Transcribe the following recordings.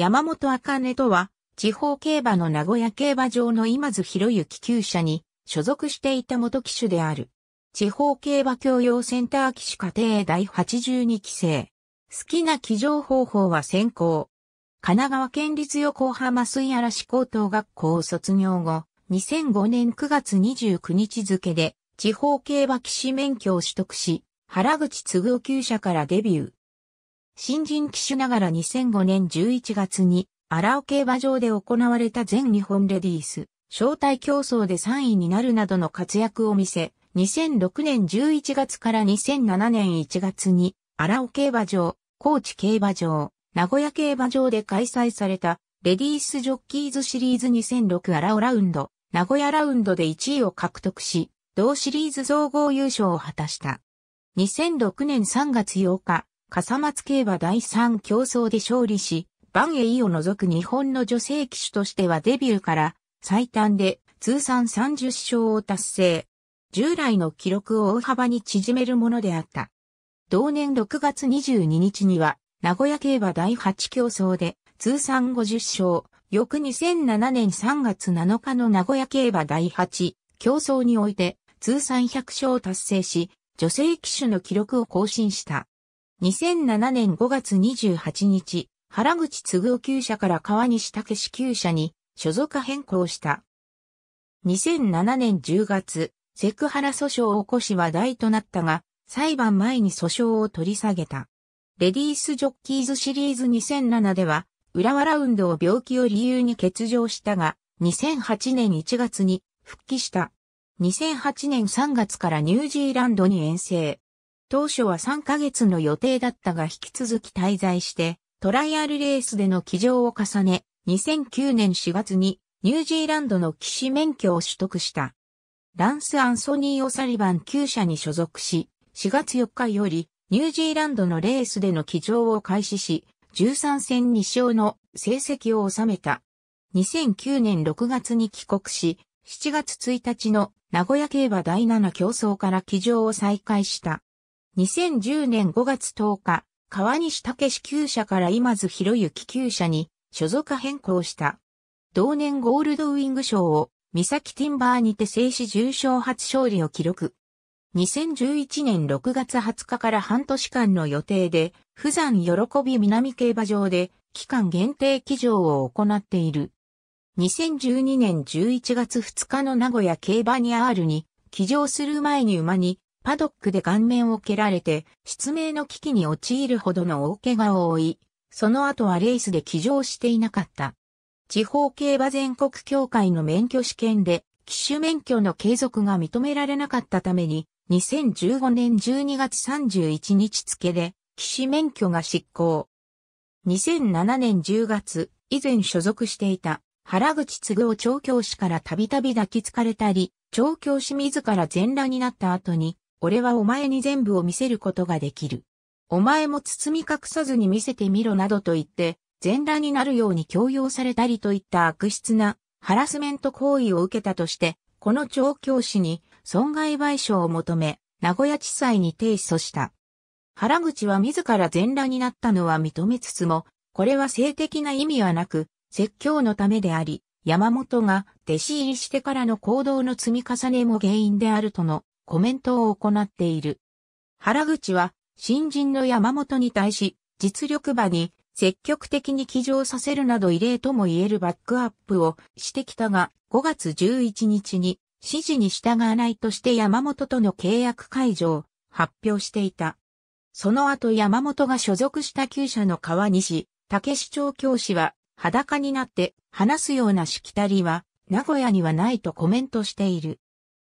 山本茜とは、地方競馬の名古屋競馬場の今津博之厩舎に所属していた元騎手である。地方競馬教養センター騎手課程第82期生。好きな騎乗方法は先行。神奈川県立横浜水嵐高等学校を卒業後、2005年9月29日付で地方競馬騎士免許を取得し、原口嗣夫厩舎からデビュー。新人騎手ながら2005年11月に、荒尾競馬場で行われた全日本レディース、招待競争で3位になるなどの活躍を見せ、2006年11月から2007年1月に、荒尾競馬場、高知競馬場、名古屋競馬場で開催された、レディースジョッキーズシリーズ2006荒尾ラウンド、名古屋ラウンドで1位を獲得し、同シリーズ総合優勝を果たした。2006年3月8日、笠松競馬第3競争で勝利し、バンエイを除く日本の女性騎手としてはデビューから最短で通算30勝を達成。従来の記録を大幅に縮めるものであった。同年6月22日には、名古屋競馬第8競争で通算50勝、翌2007年3月7日の名古屋競馬第8競争において通算100勝を達成し、女性騎手の記録を更新した。2007年5月28日、原口嗣夫厩舎から川西武史厩舎に所属変更した。2007年10月、セクハラ訴訟を起こし話題となったが、裁判前に訴訟を取り下げた。レディースジョッキーズシリーズ2007では、浦和ラウンドを病気を理由に欠場したが、2008年1月に復帰した。2008年3月からニュージーランドに遠征。当初は3ヶ月の予定だったが引き続き滞在して、トライアルレースでの騎乗を重ね、2009年4月にニュージーランドの騎士免許を取得した。ランス・アンソニー・オサリバン厩社に所属し、4月4日よりニュージーランドのレースでの騎乗を開始し、13戦2勝の成績を収めた。2009年6月に帰国し、7月1日の名古屋競馬第7競争から騎乗を再開した。2010年5月10日、川西武旧社から今津博之旧社に所属変更した。同年ゴールドウィング賞を、三崎ティンバーにて静止重賞初勝利を記録。2011年6月20日から半年間の予定で、富山喜び南競馬場で、期間限定騎乗を行っている。2012年11月2日の名古屋競馬に R に、騎乗する前に馬にパドックで顔面を蹴られて、失明の危機に陥るほどの大怪我を負い、その後はレースで騎乗していなかった。地方競馬全国協会の免許試験で、騎手免許の継続が認められなかったために、2015年12月31日付で、騎手免許が失効。2007年10月、以前所属していた原口嗣夫調教師からたびたび抱きつかれたり、調教師自ら全裸になった後に俺はお前に全部を見せることができる。お前も包み隠さずに見せてみろなどと言って、全裸になるように強要されたりといった悪質なハラスメント行為を受けたとして、この調教師に損害賠償を求め、名古屋地裁に提訴した。原口は自ら全裸になったのは認めつつも、これは性的な意味はなく、説教のためであり、山本が弟子入りしてからの行動の積み重ねも原因であるとのコメントを行っている。原口は、新人の山本に対し、実力馬に積極的に騎乗させるなど異例とも言えるバックアップをしてきたが、5月11日に指示に従わないとして山本との契約解除を発表していた。その後山本が所属した厩舎の川西、竹市長教師は裸になって話すようなしきたりは名古屋にはないとコメントしている。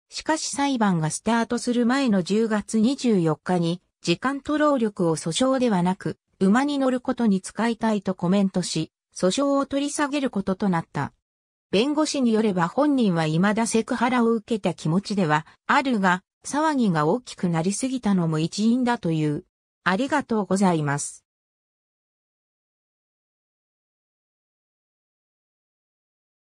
しかし裁判がスタートする前の10月24日に、時間と労力を訴訟ではなく、馬に乗ることに使いたいとコメントし、訴訟を取り下げることとなった。弁護士によれば本人は未だセクハラを受けた気持ちではあるが、騒ぎが大きくなりすぎたのも一因だという。ありがとうございます。